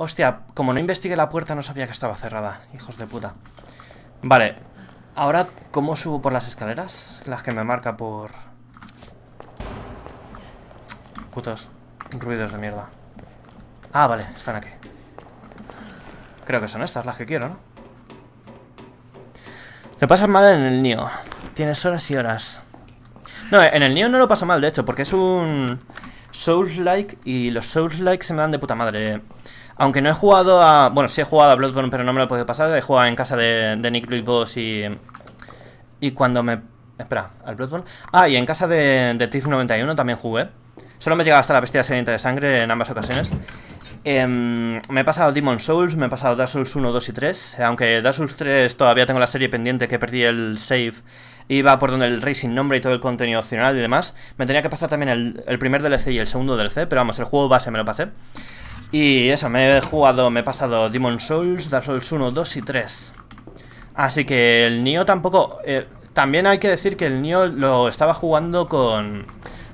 Hostia, como no investigué la puerta no sabía que estaba cerrada. Hijos de puta. Vale. Ahora, ¿cómo subo por las escaleras? Las que me marca por... Putos ruidos de mierda. Ah, vale, están aquí. Creo que son estas las que quiero, ¿no? Te pasas mal en el Nio. Tienes horas y horas. No, en el Nio no lo pasa mal, de hecho, porque es un Souls-like y los Souls-like se me dan de puta madre. Aunque no he jugado a... Bueno, sí he jugado a Bloodborne, pero no me lo he podido pasar. He jugado en casa de, Nick Louis Boss y... Y cuando me... Espera, ¿al Bloodborne? Ah, y en casa de, de 91 también jugué. Solo me he hasta la bestia sedienta de sangre en ambas ocasiones. Em, me he pasado Demon Souls, me he pasado Dark Souls 1, 2 y 3. Aunque Dark Souls 3 todavía tengo la serie pendiente que perdí el save. Iba por donde el racing nombre y todo el contenido opcional y demás. Me tenía que pasar también el, el primer DLC y el segundo DLC, pero vamos, el juego base me lo pasé. Y eso, me he jugado, me he pasado Demon Souls, Dark Souls 1, 2 y 3. Así que el nio tampoco... Eh, también hay que decir que el nio lo estaba jugando con,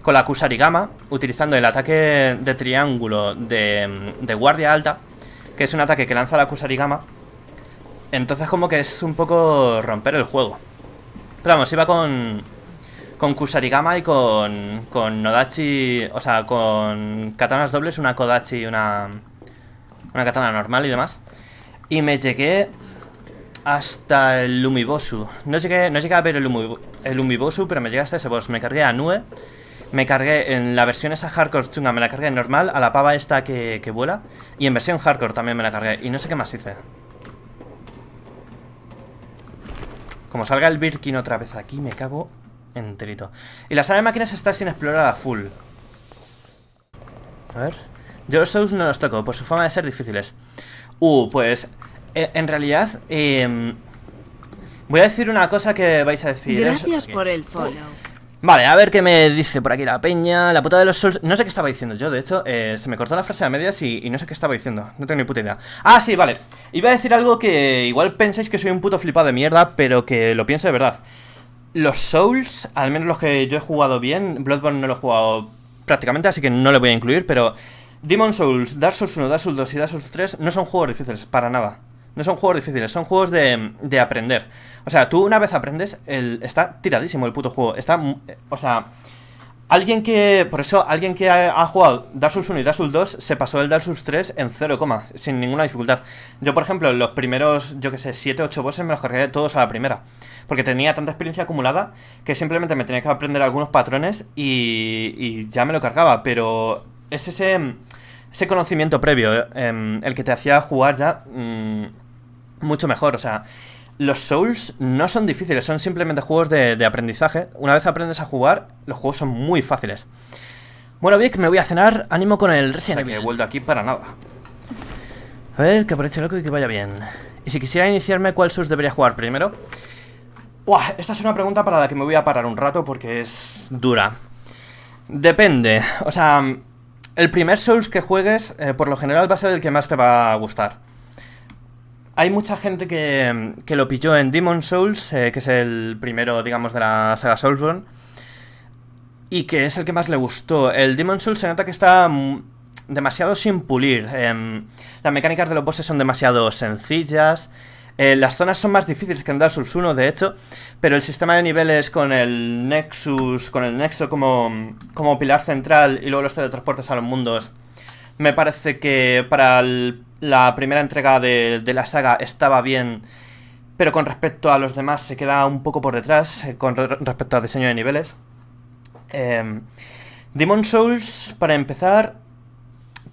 con la Kusarigama, utilizando el ataque de triángulo de, de guardia alta, que es un ataque que lanza la Kusarigama. Entonces como que es un poco romper el juego. Pero vamos, iba con, con Kusarigama y con, con Nodachi, o sea, con katanas dobles, una Kodachi y una, una katana normal y demás. Y me llegué hasta el Lumibosu. No llegué, no llegué a ver el, Umibosu, pero me llegué hasta ese boss. Me cargué a Nue, me cargué en la versión esa hardcore chunga, me la cargué normal, a la pava esta que, que vuela, y en versión hardcore también me la cargué. Y no sé qué más hice. Como salga el Birkin otra vez aquí, me cago enterito. Y la sala de máquinas está sin explorar a full. A ver. Yo los Souls no los toco, por su forma de ser difíciles. Uh, pues... E, en realidad... Em, voy a decir una cosa que vais a decir. ¿eh? Gracias por el follow. Vale, a ver qué me dice por aquí la peña. La puta de los souls. No sé qué estaba diciendo yo, de hecho, eh, se me cortó la frase a medias y, y, no sé qué estaba diciendo. No tengo ni puta idea. Ah, sí, vale. Iba a decir algo que igual pensáis que soy un puto flipado de mierda, pero que lo pienso de verdad. Los Souls, al menos los que yo he jugado bien, Bloodborne no lo he jugado prácticamente, así que no le voy a incluir, pero Demon Souls, Dark Souls 1, Dark Souls 2 y Dark Souls 3 no son juegos difíciles, para nada. No son juegos difíciles, son juegos de, de aprender. O sea, tú una vez aprendes, el, está tiradísimo el puto juego. Está, eh, o sea, Alguien que, por eso, alguien que ha, jugado Dark Souls 1 y Dark Souls 2 se pasó el Dark Souls 3 en 0, sin ninguna dificultad. Yo, por ejemplo, los primeros, yo que sé, 7, 8 bosses me los cargué todos a la primera. Porque tenía tanta experiencia acumulada que simplemente me tenía que aprender algunos patrones y, ya me lo cargaba. Pero es ese, ese conocimiento previo eh, em, el que te hacía jugar ya mm, mucho mejor. O sea, los Souls no son difíciles, son simplemente juegos de, aprendizaje. Una vez aprendes a jugar, los juegos son muy fáciles. Bueno, Vic, me voy a cenar. Ánimo con el Resident Evil. he vuelto aquí para nada. A ver, que aproveche loco y que vaya bien. Y si quisiera iniciarme, ¿cuál Souls debería jugar primero? Buah, esta es una pregunta para la que me voy a parar un rato porque es dura. Depende. O sea, el primer Souls que juegues, eh, por lo general, va a ser el que más te va a gustar. Hay mucha gente que, que lo pilló en Demon Souls, eh, que es el primero, digamos, de la saga Soulsborne, y que es el que más le gustó. El Demon Souls se nota que está demasiado sin pulir. Em, las mecánicas de los bosses son demasiado sencillas. Eh, las zonas son más difíciles que en Dark Souls 1, de hecho, pero el sistema de niveles con el Nexus, con el Nexo como, como pilar central y luego los teletransportes a los mundos, me parece que para el la primera entrega de, la saga estaba bien, pero con respecto a los demás se queda un poco por detrás, eh, con respecto al diseño de niveles. Em, Demon Souls, para empezar,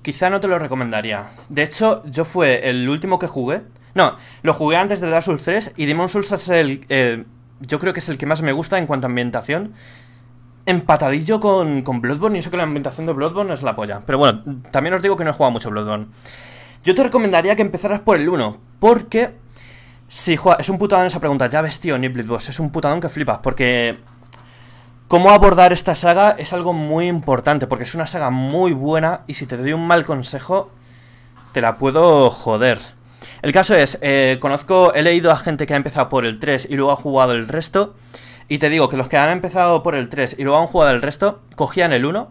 quizá no te lo recomendaría. De hecho, yo fue el último que jugué. No, lo jugué antes de Dark Souls 3 y Demon Souls es el... Eh, yo creo que es el que más me gusta en cuanto a ambientación. Empatadillo con, con Bloodborne y eso que la ambientación de Bloodborne es la polla. Pero bueno, también os digo que no he jugado mucho Bloodborne. Yo te recomendaría que empezaras por el 1, porque... si es un putadón esa pregunta, ya ves, tío, Niblet Boss, es un putadón que flipas, porque... Cómo abordar esta saga es algo muy importante, porque es una saga muy buena, y si te doy un mal consejo, te la puedo joder. El caso es, eh, conozco, he leído a gente que ha empezado por el 3 y luego ha jugado el resto, y te digo que los que han empezado por el 3 y luego han jugado el resto, cogían el 1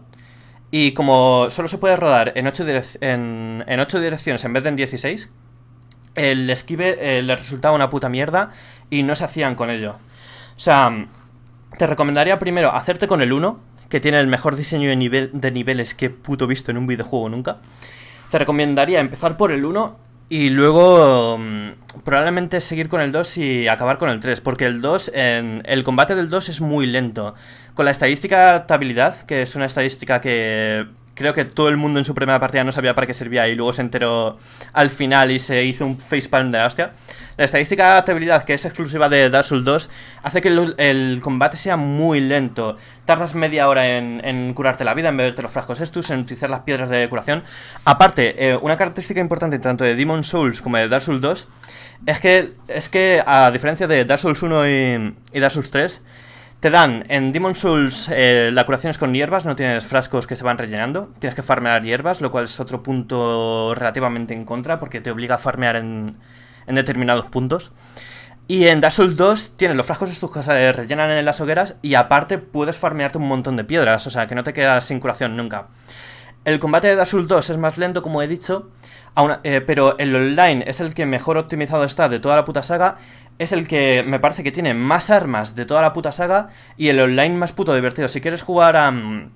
y como solo se puede rodar en 8, en, direcciones en vez de en 16, el esquive eh, le resultaba una puta mierda y no se hacían con ello. O sea, te recomendaría primero hacerte con el 1, que tiene el mejor diseño de, nivel, de niveles que he puto visto en un videojuego nunca. Te recomendaría empezar por el 1 y luego mm, probablemente seguir con el 2 y acabar con el 3, porque el 2, en, el combate del 2 es muy lento. Con la estadística de habilidad, que es una estadística que creo que todo el mundo en su primera partida no sabía para qué servía y luego se enteró al final y se hizo un facepalm de la hostia. La estadística de adaptabilidad, que es exclusiva de Dark Souls 2, hace que el, combate sea muy lento. Tardas media hora en, curarte la vida, en beberte los frascos Estus... en utilizar las piedras de curación. Aparte, eh, una característica importante tanto de Demon Souls como de Dark Souls 2 es que, es que a diferencia de Dark Souls 1 y, y Dark Souls 3, te dan en Demon Souls eh, la curación es con hierbas, no tienes frascos que se van rellenando. Tienes que farmear hierbas, lo cual es otro punto relativamente en contra porque te obliga a farmear en, determinados puntos. Y en Dark Souls 2 tienes los frascos estos que se rellenan en las hogueras y aparte puedes farmearte un montón de piedras, o sea que no te quedas sin curación nunca. El combate de Azul 2 es más lento, como he dicho, eh, pero el online es el que mejor optimizado está de toda la puta saga, es el que me parece que tiene más armas de toda la puta saga y el online más puto divertido. Si quieres jugar a, mm,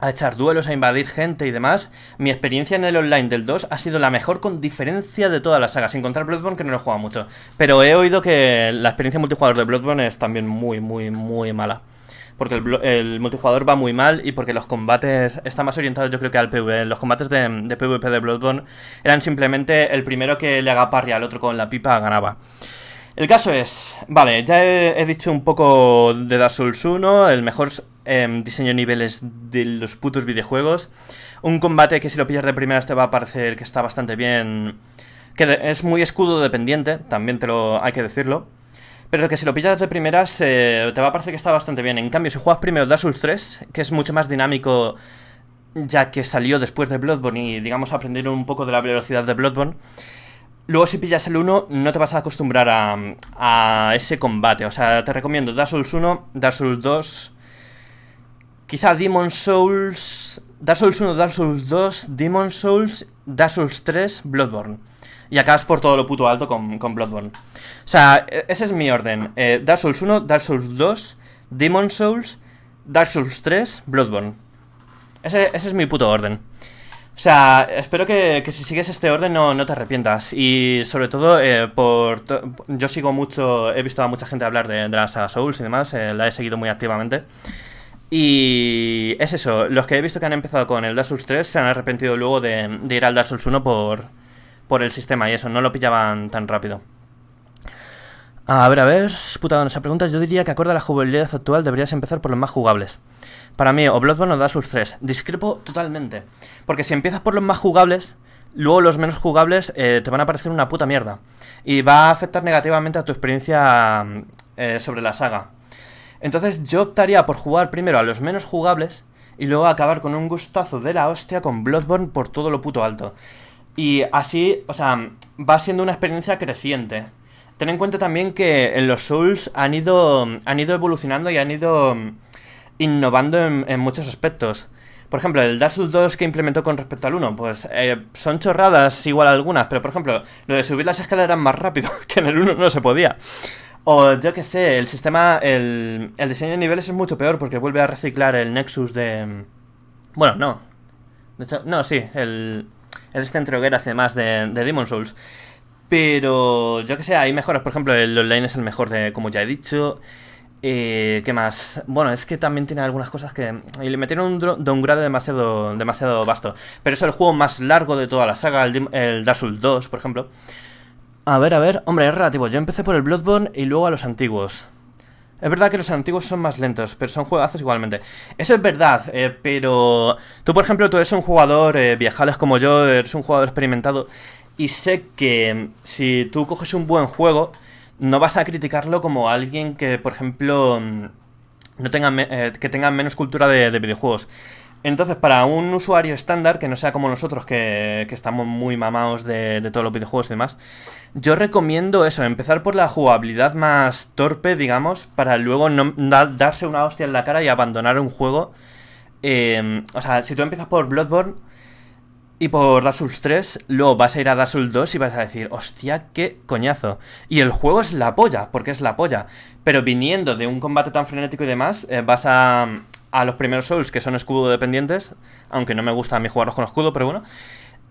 a echar duelos, a invadir gente y demás, mi experiencia en el online del 2 ha sido la mejor con diferencia de toda la saga, sin contar Bloodborne que no lo he jugado mucho. Pero he oído que la experiencia multijugador de Bloodborne es también muy, muy, muy mala porque el, multijugador va muy mal y porque los combates están más orientados yo creo que al PvE. Los combates de, PvP de Bloodborne eran simplemente el primero que le haga parry al otro con la pipa ganaba. El caso es, vale, ya he, dicho un poco de Dark Souls 1, el mejor em, diseño de niveles de los putos videojuegos. Un combate que si lo pillas de primera te va a parecer que está bastante bien. Que es muy escudo dependiente, también te lo hay que decirlo. Pero que si lo pillas de primeras eh, te va a parecer que está bastante bien. En cambio, si juegas primero Dark Souls 3, que es mucho más dinámico ya que salió después de Bloodborne y digamos aprendieron un poco de la velocidad de Bloodborne, luego si pillas el 1 no te vas a acostumbrar a, a ese combate. O sea, te recomiendo Dark Souls 1, Dark Souls 2, quizá Demon Souls, Dark Souls 1, Dark Souls 2, Demon Souls, Dark Souls 3, Bloodborne. Y acabas por todo lo puto alto con, con Bloodborne. O sea, ese es mi orden. Eh, Dark Souls 1, Dark Souls 2, Demon Souls, Dark Souls 3, Bloodborne. Ese, es mi puto orden. O sea, espero que, si sigues este orden no, no, te arrepientas. Y sobre todo, eh, por yo sigo mucho, he visto a mucha gente hablar de, de Souls y demás, eh, la he seguido muy activamente. Y es eso, los que he visto que han empezado con el Dark Souls 3 se han arrepentido luego de, de ir al Dark Souls 1 por, por el sistema y eso, no lo pillaban tan rápido. A ver, a ver, puta, esa pregunta yo diría que acorde a la jugabilidad actual deberías empezar por los más jugables. Para mí, o Bloodborne o Dark Souls 3. Discrepo totalmente. Porque si empiezas por los más jugables, luego los menos jugables eh, te van a parecer una puta mierda. Y va a afectar negativamente a tu experiencia mm, eh, sobre la saga. Entonces yo optaría por jugar primero a los menos jugables y luego acabar con un gustazo de la hostia con Bloodborne por todo lo puto alto. Y así, o sea, va siendo una experiencia creciente. Ten en cuenta también que en los Souls han ido, han ido evolucionando y han ido mm, innovando en, muchos aspectos. Por ejemplo, el Dark Souls 2 que implementó con respecto al 1, pues eh, son chorradas igual algunas, pero por ejemplo, lo de subir las escaleras más rápido, que en el 1 no se podía. O yo que sé, el sistema, el, el diseño de niveles es mucho peor porque vuelve a reciclar el Nexus de... Mm, bueno, no. De hecho, no, sí, el, el este entre hogueras y demás de, de Demon Souls. Pero yo que sé, hay mejores Por ejemplo, el online es el mejor, de, como ya he dicho. Eh, ¿Qué más? Bueno, es que también tiene algunas cosas que le metieron un downgrade demasiado, demasiado vasto. Pero es el juego más largo de toda la saga, el, Dazzle 2, por ejemplo. A ver, a ver, hombre, es relativo. Yo empecé por el Bloodborne y luego a los antiguos. Es verdad que los antiguos son más lentos, pero son juegazos igualmente. Eso es verdad, eh, pero tú, por ejemplo, tú eres un jugador eh, viajales como yo, eres un jugador experimentado y sé que mm, si tú coges un buen juego, no vas a criticarlo como alguien que, por ejemplo, mm, no tenga, eh, que tenga menos cultura de, videojuegos. Entonces, para un usuario estándar, que no sea como nosotros, que, que estamos muy mamados de, todos los videojuegos y demás, yo recomiendo eso, empezar por la jugabilidad más torpe, digamos, para luego no, darse una hostia en la cara y abandonar un juego. Eh, o sea, si tú empiezas por Bloodborne, y por Dark Souls 3, luego vas a ir a Dark Souls 2 y vas a decir, hostia, qué coñazo. Y el juego es la polla, porque es la polla. Pero viniendo de un combate tan frenético y demás, eh, vas a, a los primeros Souls, que son escudo dependientes, aunque no me gusta a mí jugarlos con escudo, pero bueno.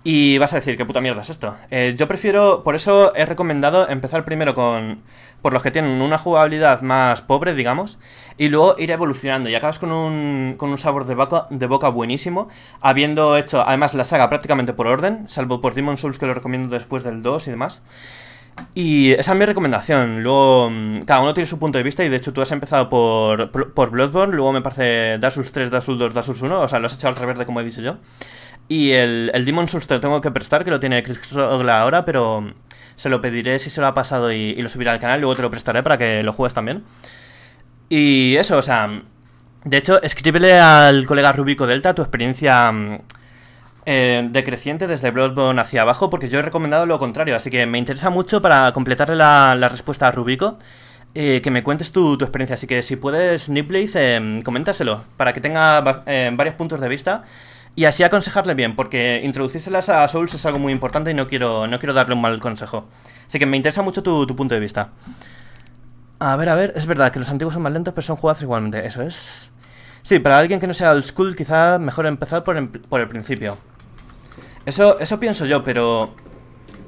Y vas a decir, ¿qué puta mierda es esto? Eh, yo prefiero, por eso he recomendado empezar primero con por los que tienen una jugabilidad más pobre, digamos, y luego ir evolucionando y acabas con un, con un sabor de boca, de boca buenísimo, habiendo hecho además la saga prácticamente por orden, salvo por Demon Souls que lo recomiendo después del 2 y demás. Y esa es mi recomendación. Luego, mm, cada uno tiene su punto de vista y de hecho tú has empezado por, por Bloodborne, luego me parece Dark 3, Dark 2, Dark 1, o sea, lo has hecho al revés de como he dicho yo. Y el, el Demon Souls te lo tengo que prestar, que lo tiene Chris Sogla ahora, pero se lo pediré si se lo ha pasado y, y lo subiré al canal, luego te lo prestaré para que lo juegues también. Y eso, o sea, de hecho, escríbele al colega Rubico Delta tu experiencia mm, eh, decreciente desde Bloodborne hacia abajo, porque yo he recomendado lo contrario, así que me interesa mucho para completarle la, respuesta a Rubico. Eh, que me cuentes tu, experiencia, así que si puedes, Nipblaze, eh, coméntaselo, para que tenga varios puntos de vista y así aconsejarle bien, porque introducírselas a Souls es algo muy importante y no quiero, no quiero darle un mal consejo. Así que me interesa mucho tu, punto de vista. A ver, a ver, es verdad que los antiguos son más lentos, pero son jugados igualmente, eso es. Sí, para alguien que no sea old school, quizá mejor empezar por, em, por el principio. Eso, eso pienso yo, pero...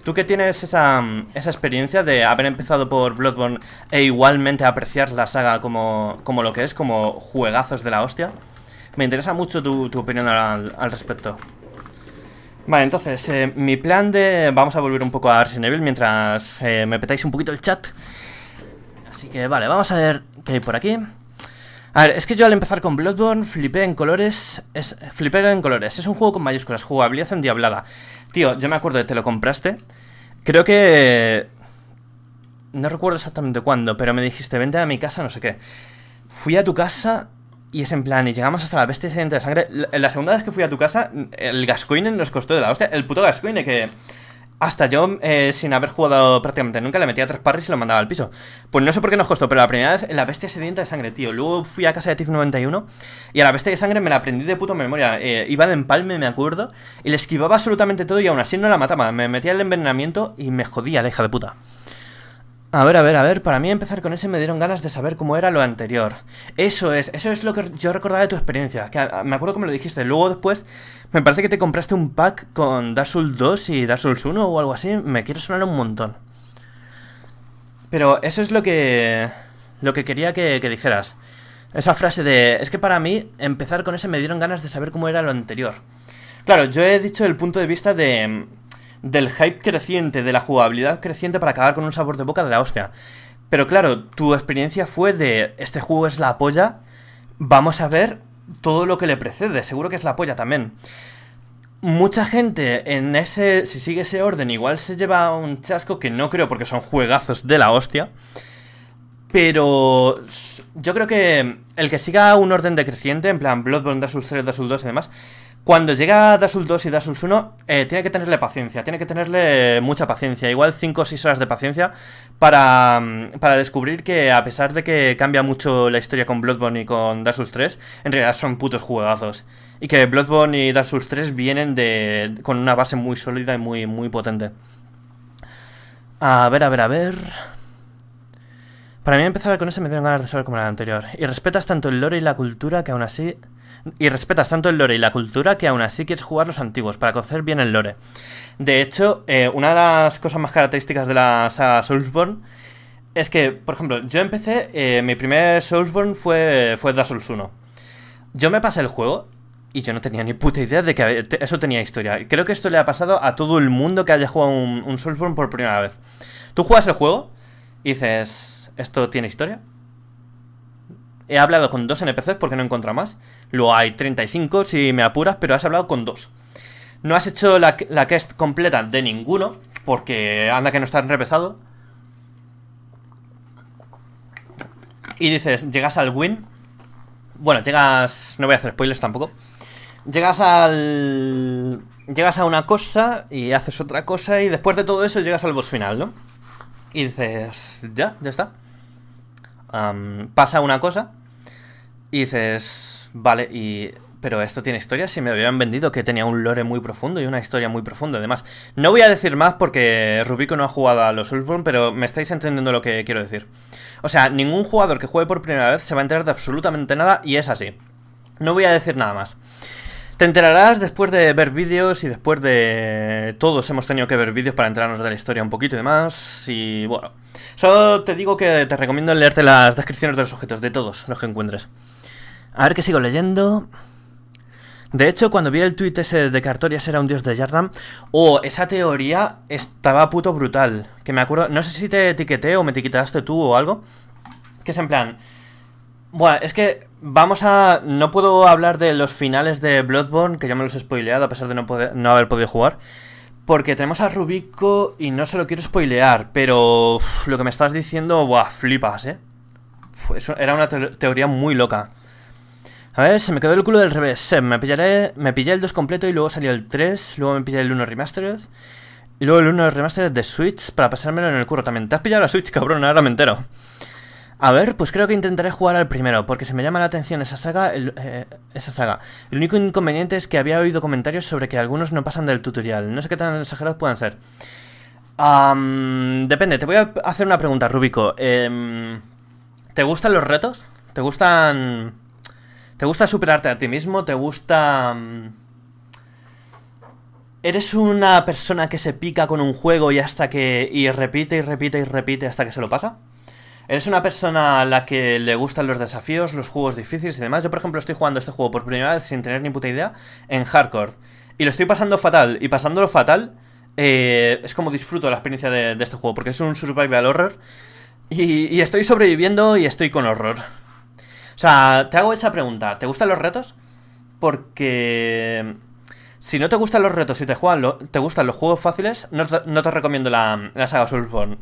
Tú que tienes mm, esa, experiencia de haber empezado por Bloodborne e igualmente apreciar la saga como, como lo que es, como juegazos de la hostia, me interesa mucho tu, opinión al, respecto. Vale, entonces, eh, mi plan de... Vamos a volver un poco a Resident mientras eh, me petáis un poquito el chat. Así que, vale, vamos a ver qué hay por aquí. A ver, es que yo al empezar con Bloodborne flipé en colores, es, flipé en colores, es un juego con mayúsculas, jugabilidad endiablada. Tío, yo me acuerdo de que te lo compraste, creo que... No recuerdo exactamente cuándo, pero me dijiste, vente a mi casa, no sé qué. Fui a tu casa y es en plan, y llegamos hasta la bestia sediente de sangre. La, la segunda vez que fui a tu casa, el Gascoigne nos costó de la hostia, el puto Gascoigne que hasta yo, eh, sin haber jugado prácticamente nunca, le metía tres parries y lo mandaba al piso. Pues no sé por qué nos costó, pero la primera vez, la bestia sedienta de sangre, tío. Luego fui a casa de Tiff91 y a la bestia de sangre me la aprendí de puta memoria. Eh, iba de empalme, me acuerdo, y le esquivaba absolutamente todo y aún así no la mataba. Me metía el envenenamiento y me jodía la hija de puta. A ver, a ver, a ver, para mí empezar con ese me dieron ganas de saber cómo era lo anterior. Eso es, eso es lo que yo recordaba de tu experiencia, que me acuerdo cómo lo dijiste. Luego después, me parece que te compraste un pack con Dark Souls 2 y Dark Souls 1 o algo así, me quiero sonar un montón. Pero eso es lo que... lo que quería que, que dijeras. Esa frase de, es que para mí empezar con ese me dieron ganas de saber cómo era lo anterior. Claro, yo he dicho el punto de vista de, del hype creciente, de la jugabilidad creciente para acabar con un sabor de boca de la hostia. Pero claro, tu experiencia fue de este juego es la polla, vamos a ver todo lo que le precede, seguro que es la polla también. Mucha gente en ese, si sigue ese orden, igual se lleva un chasco que no creo porque son juegazos de la hostia. Pero yo creo que el que siga un orden decreciente, en plan Bloodborne, Dark Souls 3, Dark Souls 2 y demás, cuando llega Dazzle 2 y Dazzle eh, 1, tiene que tenerle paciencia, tiene que tenerle mucha paciencia, igual 5 o 6 horas de paciencia para, mm, para, descubrir que a pesar de que cambia mucho la historia con Bloodborne y con Dazzle 3, en realidad son putos juegazos. Y que Bloodborne y Dazzle 3 vienen de, con una base muy sólida y muy, muy potente. A ver, a ver, a ver... Para mí empezar con ese me dieron ganas de saber como la el anterior. Y respetas tanto el lore y la cultura que aún así y respetas tanto el lore y la cultura que aún así quieres jugar los antiguos para conocer bien el lore. De hecho, eh, una de las cosas más características de la saga Soulsborne es que, por ejemplo, yo empecé, eh, mi primer Soulsborne fue, fue Dark Souls 1. Yo me pasé el juego y yo no tenía ni puta idea de que eso tenía historia. Creo que esto le ha pasado a todo el mundo que haya jugado un, un Soulsborne por primera vez. Tú juegas el juego y dices, ¿esto tiene historia? He hablado con dos NPCs porque no encuentro más. Luego hay 35 si me apuras, pero has hablado con dos. No has hecho la, la quest completa de ninguno, porque anda que no está repesado. Y dices, llegas al win. Bueno, llegas... No voy a hacer spoilers tampoco. Llegas al... Llegas a una cosa y haces otra cosa y después de todo eso llegas al boss final, ¿no? Y dices, ya, ya está pasa una cosa y dices, vale, y... Pero esto tiene historia, si me habían vendido que tenía un lore muy profundo y una historia muy profunda. Además, no voy a decir más porque Rubico no ha jugado a los Ultron pero me estáis entendiendo lo que quiero decir. O sea, ningún jugador que juegue por primera vez se va a enterar de absolutamente nada y es así. No voy a decir nada más. Te enterarás después de ver vídeos y después de... Todos hemos tenido que ver vídeos para enterarnos de la historia un poquito y demás. Y bueno, Solo te digo que te recomiendo leerte las descripciones de los objetos, de todos los que encuentres. A ver que sigo leyendo. De hecho, cuando vi el tuit ese de Cartorias era un dios de Yarram, oh, esa teoría estaba puto brutal. Que me acuerdo, no sé si te etiqueté o me etiquetaste tú o algo. Que es en plan, bueno, es que vamos a... No puedo hablar de los finales de Bloodborne, que ya me los he spoileado a pesar de no, poder, no haber podido jugar. Porque tenemos a Rubico y no se lo quiero spoilear, pero lo que me estás diciendo, buah, flipas, ¿eh? eso era una teoría muy loca. A ver, se me quedó el culo del revés. Me pillaré, me pillé el 2 completo y luego salió el 3, luego me pillé el 1 remastered y luego el 1 remastered de Switch para pasármelo en el curro también. Te has pillado la Switch, cabrón, ahora me entero. A ver, pues creo que intentaré jugar al primero, porque se me llama la atención esa saga, el, eh, esa saga. El único inconveniente es que había oído comentarios sobre que algunos no pasan del tutorial. No sé qué tan exagerados puedan ser. depende, te voy a hacer una pregunta, Rubico. Em, ¿Te gustan los retos? ¿Te gustan... ¿Te gusta superarte a ti mismo? ¿Te gusta... ¿Eres una persona que se pica con un juego y hasta que... y repite y repite y repite hasta que se lo pasa? ¿Eres una persona a la que le gustan los desafíos, los juegos difíciles y demás? Yo, por ejemplo, estoy jugando este juego por primera vez sin tener ni puta idea en hardcore. Y lo estoy pasando fatal. Y pasándolo fatal eh, es como disfruto la experiencia de, este juego, porque es un survival horror. y estoy sobreviviendo y estoy con horror. O sea, te hago esa pregunta. ¿Te gustan los retos? Porque... Si no te gustan los retos y te, te gustan los juegos fáciles, no te, recomiendo la, saga Soulsborne.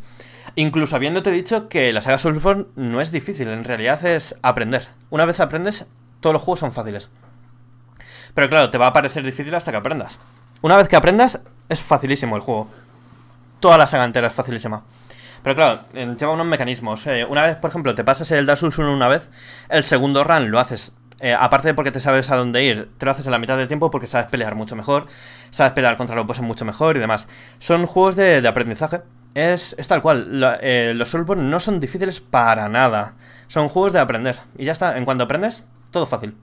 Incluso habiéndote dicho que la saga Soulsborne no es difícil, en realidad es aprender. Una vez aprendes, todos los juegos son fáciles. Pero claro, te va a parecer difícil hasta que aprendas. Una vez que aprendas, es facilísimo el juego. Toda la saga entera es facilísima. Pero claro, lleva unos mecanismos. Eh, una vez, por ejemplo, te pasas el Dark Souls 1 una vez, el segundo run lo haces eh, aparte de porque te sabes a dónde ir, te lo haces a la mitad del tiempo porque sabes pelear mucho mejor, sabes pelear contra los bosses mucho mejor y demás. Son juegos de, aprendizaje. Es, tal cual. Eh, los Soulborn no son difíciles para nada. Son juegos de aprender. Y ya está. En cuanto aprendes, todo fácil.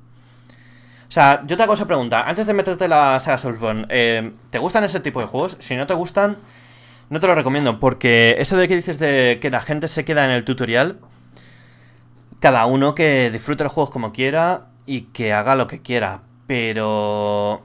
O sea, yo te hago esa pregunta. Antes de meterte la saga Soulsborne, eh, ¿te gustan ese tipo de juegos? Si no te gustan, no te lo recomiendo. Porque eso de que dices de que la gente se queda en el tutorial. Cada uno que disfrute los juegos como quiera y que haga lo que quiera, pero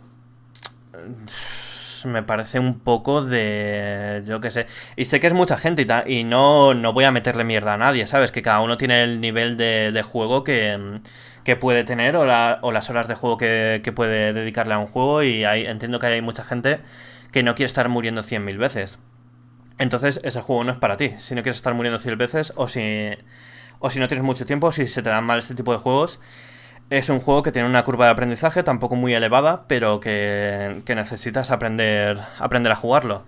mm, me parece un poco de. Yo qué sé. Y sé que es mucha gente y, tal... y no, no voy a meterle mierda a nadie, ¿sabes? Que cada uno tiene el nivel de, juego que, mm, que, puede tener o, las horas de juego que, puede dedicarle a un juego. Y entiendo que hay mucha gente que no quiere estar muriendo 100.000 veces. Entonces, ese juego no es para ti. Si no quieres estar muriendo 100 veces o si, o si no tienes mucho tiempo, O si se te dan mal este tipo de juegos. Es un juego que tiene una curva de aprendizaje tampoco muy elevada, pero que, que necesitas aprender, aprender a jugarlo.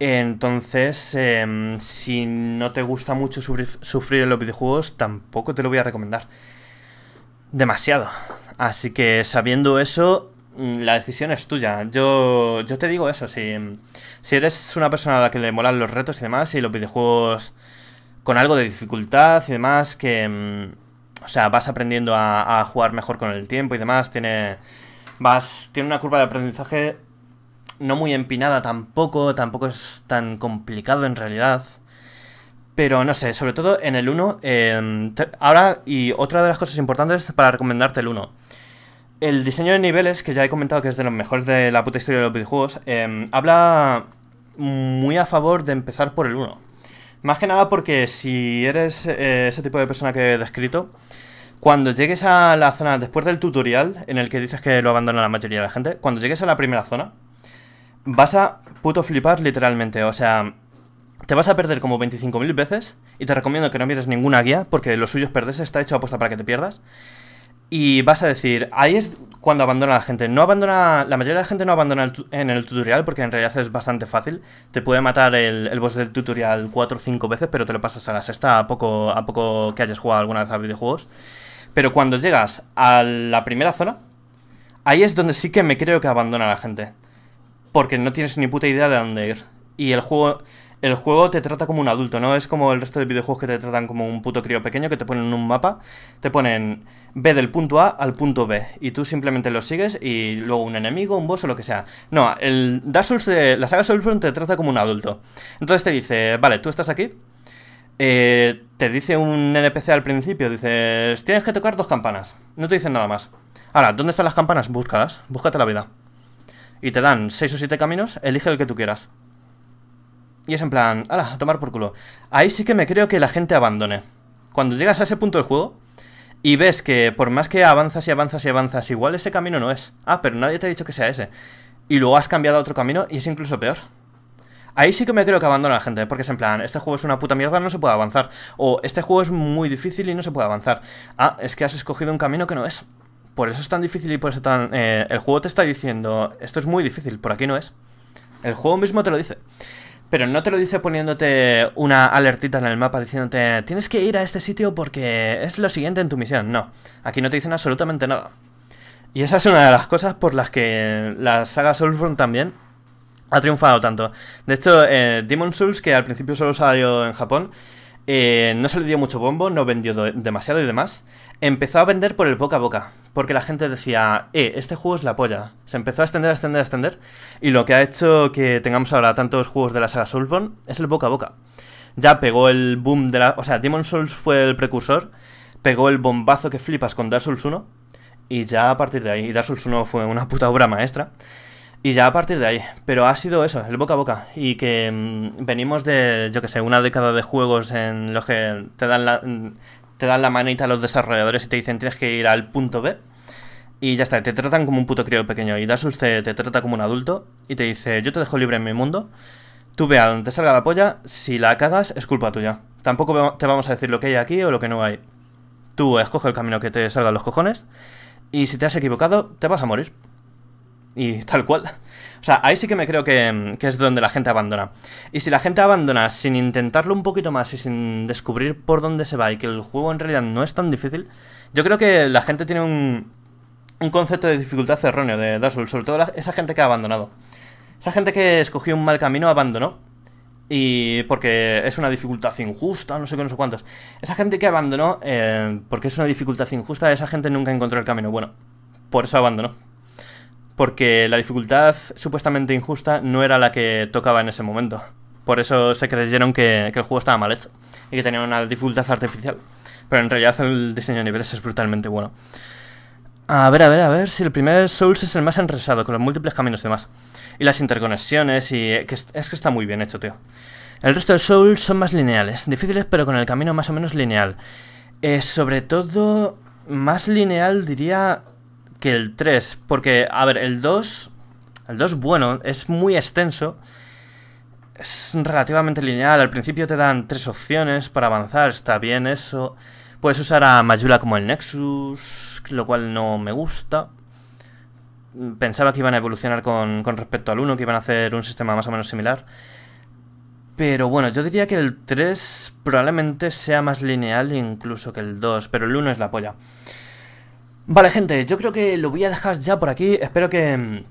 Entonces, em, si no te gusta mucho sufrir en los videojuegos, tampoco te lo voy a recomendar. Demasiado. Así que sabiendo eso, mm, la decisión es tuya. Yo, yo te digo eso, si, si eres una persona a la que le molan los retos y demás, y los videojuegos con algo de dificultad y demás, que mm, o sea, vas aprendiendo a, jugar mejor con el tiempo y demás. Tiene, vas, tiene una curva de aprendizaje no muy empinada tampoco, tampoco es tan complicado en realidad. Pero no sé, sobre todo en el 1. Em, ahora, y otra de las cosas importantes para recomendarte el 1. El diseño de niveles, que ya he comentado que es de los mejores de la puta historia de los videojuegos, em, habla muy a favor de empezar por el 1. Más que nada porque si eres eh, ese tipo de persona que he descrito, cuando llegues a la zona, después del tutorial, en el que dices que lo abandona la mayoría de la gente, cuando llegues a la primera zona, vas a puto flipar literalmente. O sea, te vas a perder como 25.000 veces y te recomiendo que no mires ninguna guía porque los suyos es está hecho apuesta para que te pierdas. Y vas a decir, ahí es cuando abandona la gente. No abandona. La mayoría de la gente no abandona en el tutorial porque en realidad es bastante fácil. Te puede matar el, boss del tutorial 4 o 5 veces, pero te lo pasas a la sexta a poco, a poco que hayas jugado alguna vez a videojuegos. Pero cuando llegas a la primera zona, ahí es donde sí que me creo que abandona la gente. Porque no tienes ni puta idea de dónde ir. Y el juego el juego te trata como un adulto, ¿no? Es como el resto de videojuegos que te tratan como un puto crío pequeño que te ponen un mapa, te ponen B del punto A al punto B y tú simplemente lo sigues y luego un enemigo, un boss o lo que sea. No, el Dark Souls la saga Soulsborne te trata como un adulto. Entonces te dice, vale, tú estás aquí, eh, te dice un NPC al principio, dices, tienes que tocar dos campanas, no te dicen nada más. Ahora, ¿dónde están las campanas? Búscalas, búscate la vida. Y te dan seis o siete caminos, elige el que tú quieras. Y es en plan, ala, a tomar por culo. Ahí sí que me creo que la gente abandone. Cuando llegas a ese punto del juego y ves que por más que avanzas y avanzas y avanzas, igual ese camino no es. Ah, pero nadie te ha dicho que sea ese. Y luego has cambiado a otro camino y es incluso peor. Ahí sí que me creo que abandona la gente, ¿eh? porque es en plan, este juego es una puta mierda, no se puede avanzar. O este juego es muy difícil y no se puede avanzar. Ah, es que has escogido un camino que no es. Por eso es tan difícil y por eso tan... Eh, el juego te está diciendo, esto es muy difícil, por aquí no es. El juego mismo te lo dice. Pero no te lo dice poniéndote una alertita en el mapa diciéndote tienes que ir a este sitio porque es lo siguiente en tu misión. No, aquí no te dicen absolutamente nada. Y esa es una de las cosas por las que la saga Soulsborne también ha triunfado tanto. De hecho, eh, Demon Souls, que al principio solo salió en Japón, eh, no se le dio mucho bombo, no vendió demasiado y demás. Empezó a vender por el boca a boca, porque la gente decía, eh, este juego es la polla. Se empezó a extender, a extender, a extender, y lo que ha hecho que tengamos ahora tantos juegos de la saga Soulsborne es el boca a boca. Ya pegó el boom de la... O sea, Demon Souls fue el precursor, pegó el bombazo que flipas con Dark Souls 1, y ya a partir de ahí, Dark Souls 1 fue una puta obra maestra. Y ya a partir de ahí. Pero ha sido eso, el boca a boca. Y que mm, venimos de, yo que sé, una década de juegos en los que te dan la, mm, te dan la manita a los desarrolladores y te dicen tienes que ir al punto B. Y ya está, te tratan como un puto crío pequeño. Y Dasus te, te trata como un adulto y te dice, yo te dejo libre en mi mundo. Tú ve a donde salga la polla, si la cagas es culpa tuya. Tampoco te vamos a decir lo que hay aquí o lo que no hay. Tú escoge el camino que te salga los cojones y si te has equivocado, te vas a morir y tal cual. O sea, ahí sí que me creo que, es donde la gente abandona. Y si la gente abandona sin intentarlo un poquito más y sin descubrir por dónde se va y que el juego en realidad no es tan difícil, yo creo que la gente tiene un, un concepto de dificultad erróneo de Dark Souls, sobre todo esa gente que ha abandonado. Esa gente que escogió un mal camino abandonó. Y porque es una dificultad injusta, no sé qué, no sé cuántos. Esa gente que abandonó eh, porque es una dificultad injusta, esa gente nunca encontró el camino bueno. Por eso abandonó porque la dificultad supuestamente injusta no era la que tocaba en ese momento. Por eso se creyeron que, el juego estaba mal hecho y que tenía una dificultad artificial. Pero en realidad el diseño de niveles es brutalmente bueno. A ver, a ver, a ver si el primer Souls es el más enresado, con los múltiples caminos y demás. Y las interconexiones y... Eh, es, que está muy bien hecho, tío. El resto de Souls son más lineales, difíciles pero con el camino más o menos lineal. es sobre todo, más lineal diría que el 3. Porque, a ver, el 2. El 2, bueno, es muy extenso. Es relativamente lineal. Al principio te dan tres opciones para avanzar. Está bien eso. Puedes usar a Mayula como el Nexus, lo cual no me gusta. Pensaba que iban a evolucionar con, con respecto al 1, que iban a hacer un sistema más o menos similar. Pero bueno, yo diría que el 3 probablemente sea más lineal incluso que el 2, pero el 1 es la polla. Vale, gente, yo creo que lo voy a dejar ya por aquí. Espero que mm,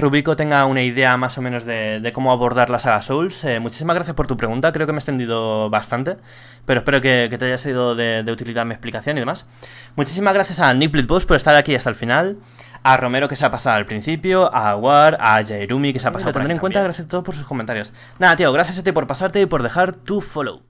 Rubico tenga una idea más o menos de, cómo abordar la saga Souls. Eh, muchísimas gracias por tu pregunta, creo que me he extendido bastante, pero espero que, te haya sido de, utilidad mi explicación y demás. Muchísimas gracias a Niplit por estar aquí hasta el final, a Romero que se ha pasado al principio, a War, a Jairumi que se ha pasado. a en cuenta, gracias a todos por sus comentarios. Nada, tío, gracias a ti por pasarte y por dejar tu follow.